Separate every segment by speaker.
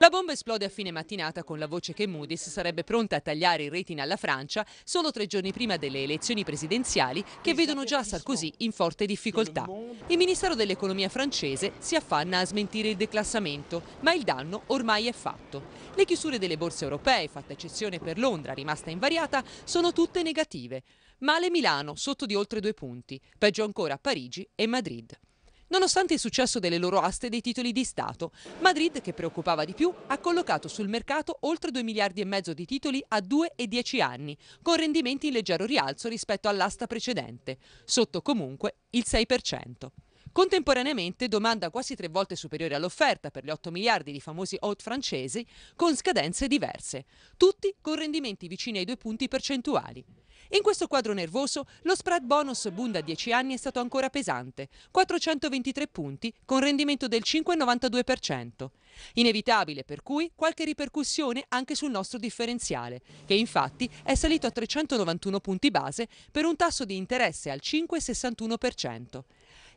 Speaker 1: La bomba esplode a fine mattinata con la voce che Moody's sarebbe pronta a tagliare il rating alla Francia solo tre giorni prima delle elezioni presidenziali che vedono già Sarkozy in forte difficoltà. Il Ministero dell'Economia francese si affanna a smentire il declassamento, ma il danno ormai è fatto. Le chiusure delle borse europee, fatta eccezione per Londra, rimasta invariata, sono tutte negative. Male Milano, sotto di oltre due punti, peggio ancora Parigi e Madrid nonostante il successo delle loro aste dei titoli di Stato. Madrid, che preoccupava di più, ha collocato sul mercato oltre 2 miliardi e mezzo di titoli a 2 e 10 anni, con rendimenti in leggero rialzo rispetto all'asta precedente, sotto comunque il 6%. Contemporaneamente domanda quasi tre volte superiore all'offerta per gli 8 miliardi di famosi haute francesi con scadenze diverse, tutti con rendimenti vicini ai due punti percentuali. In questo quadro nervoso lo spread bonus Bund a 10 anni è stato ancora pesante, 423 punti con rendimento del 5,92%. Inevitabile per cui qualche ripercussione anche sul nostro differenziale, che infatti è salito a 391 punti base per un tasso di interesse al 5,61%.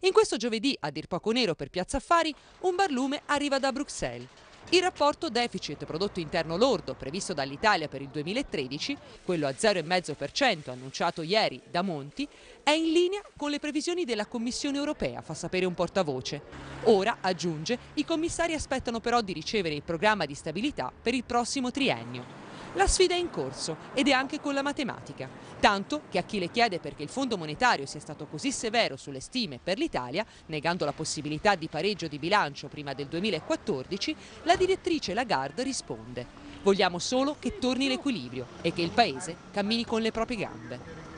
Speaker 1: In questo giovedì, a dir poco nero per Piazza Affari, un barlume arriva da Bruxelles. Il rapporto deficit prodotto interno lordo previsto dall'Italia per il 2013, quello a 0,5% annunciato ieri da Monti, è in linea con le previsioni della Commissione europea, fa sapere un portavoce. Ora, aggiunge, i commissari aspettano però di ricevere il programma di stabilità per il prossimo triennio. La sfida è in corso ed è anche con la matematica, tanto che a chi le chiede perché il Fondo Monetario sia stato così severo sulle stime per l'Italia, negando la possibilità di pareggio di bilancio prima del 2014, la direttrice Lagarde risponde Vogliamo solo che torni l'equilibrio e che il Paese cammini con le proprie gambe.